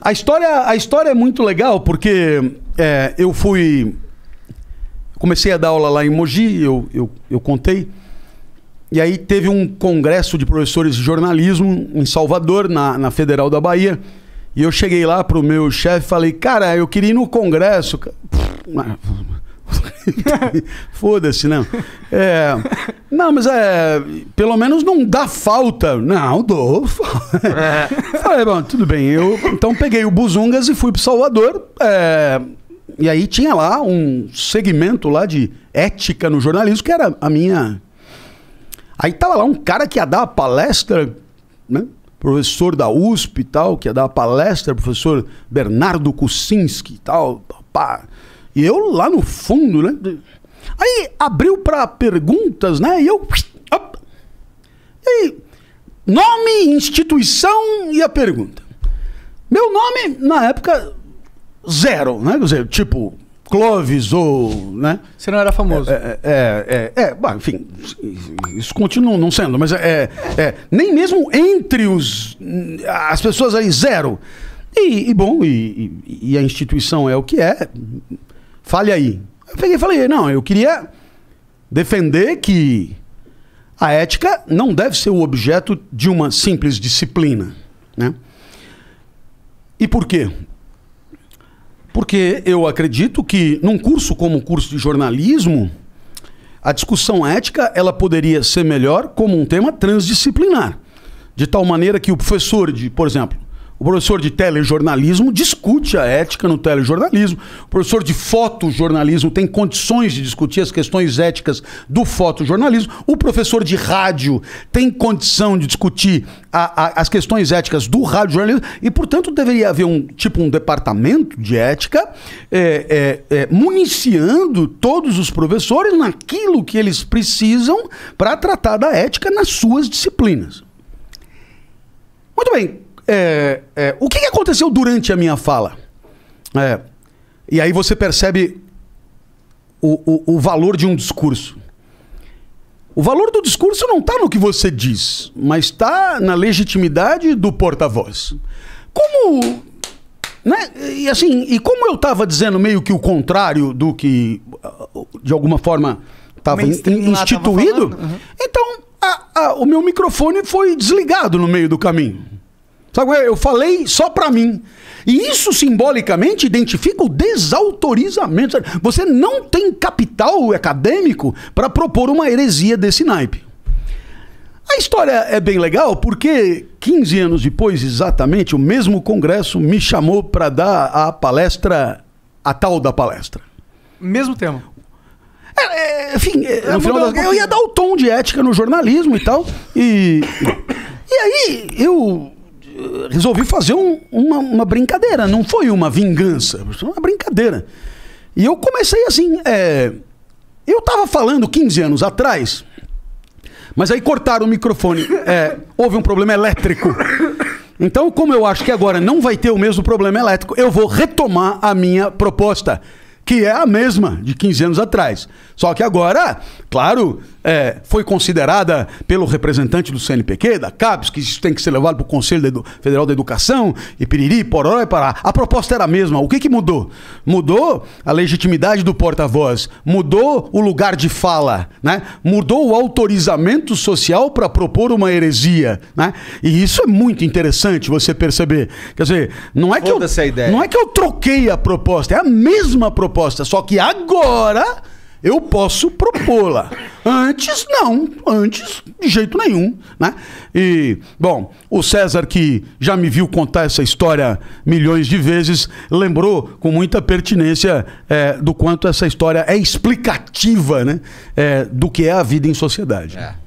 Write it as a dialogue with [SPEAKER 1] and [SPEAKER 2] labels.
[SPEAKER 1] A história, a história é muito legal porque é, eu fui. Comecei a dar aula lá em Mogi, eu, eu, eu contei. E aí teve um congresso de professores de jornalismo em Salvador, na, na Federal da Bahia. E eu cheguei lá pro meu chefe e falei, cara, eu queria ir no congresso. Pff, né? Foda-se, não. Né? É, não, mas é. Pelo menos não dá falta. Não, dou. É. Falei, bom, tudo bem. Eu, então peguei o Buzungas e fui pro Salvador. É, e aí tinha lá um segmento lá de ética no jornalismo, que era a minha. Aí tava lá um cara que ia dar palestra, né? professor da USP e tal, que ia dar palestra, professor Bernardo Kucinski e tal, pá. E eu lá no fundo, né? Aí abriu para perguntas, né? E eu. Op, e nome, instituição e a pergunta. Meu nome, na época, zero, né? Quer dizer, tipo, Clovis ou. Né? Você não era famoso. É, é, é, é, é enfim, isso continua não sendo, mas é, é, é, nem mesmo entre os. as pessoas aí, zero. E, e bom, e, e a instituição é o que é. Fale aí. Eu peguei e falei, não, eu queria defender que a ética não deve ser o objeto de uma simples disciplina. Né? E por quê? Porque eu acredito que num curso como o curso de jornalismo, a discussão ética ela poderia ser melhor como um tema transdisciplinar. De tal maneira que o professor de, por exemplo, o professor de telejornalismo discute a ética no telejornalismo. O professor de fotojornalismo tem condições de discutir as questões éticas do fotojornalismo. O professor de rádio tem condição de discutir a, a, as questões éticas do rádiojornalismo. E, portanto, deveria haver um tipo um departamento de ética é, é, é, municiando todos os professores naquilo que eles precisam para tratar da ética nas suas disciplinas. Muito bem, é, é, o que, que aconteceu durante a minha fala? É, e aí você percebe o, o, o, valor de um discurso. O valor do discurso não está no que você diz, mas está na legitimidade do porta-voz. Como. Né? E assim, e como eu estava dizendo meio que o contrário do que, de alguma forma, estava instituído, uhum. então a, a, o meu microfone foi desligado no meio do caminho. Sabe, é? eu falei só para mim. E isso simbolicamente identifica o desautorizamento. Sabe? Você não tem capital acadêmico para propor uma heresia desse naipe. A história é bem legal porque 15 anos depois, exatamente, o mesmo congresso me chamou para dar a palestra, a tal da palestra. Mesmo tema. É, é, enfim, é, eu, é, eu ia dar o tom de ética no jornalismo e tal. E, e aí eu eh, resolvi fazer um, uma, uma, brincadeira, não foi uma vingança, foi uma brincadeira. E eu comecei assim, é, eu estava falando 15 anos atrás, mas aí cortaram o microfone, é, houve um problema elétrico. Então, como eu acho que agora não vai ter o mesmo problema elétrico, eu vou retomar a minha proposta, que é a mesma de 15 anos atrás. Só que agora, claro, é, foi considerada pelo representante do CNPq, da CAPES, que isso tem que ser levado para o Conselho Federal da Educação, e piriri, pororó e pará. A proposta era a mesma. O que, que mudou? Mudou a legitimidade do porta-voz, mudou o lugar de fala, né? mudou o autorizamento social para propor uma heresia. Né? E isso é muito interessante você perceber. Quer dizer, não é que, eu, não é que eu troquei a proposta, é a mesma proposta, só que agora eu posso propô-la. Antes, não. Antes, de jeito nenhum. Né? E, bom, o César, que já me viu contar essa história milhões de vezes, lembrou com muita pertinência é, do quanto essa história é explicativa né? É, do que é a vida em sociedade. É.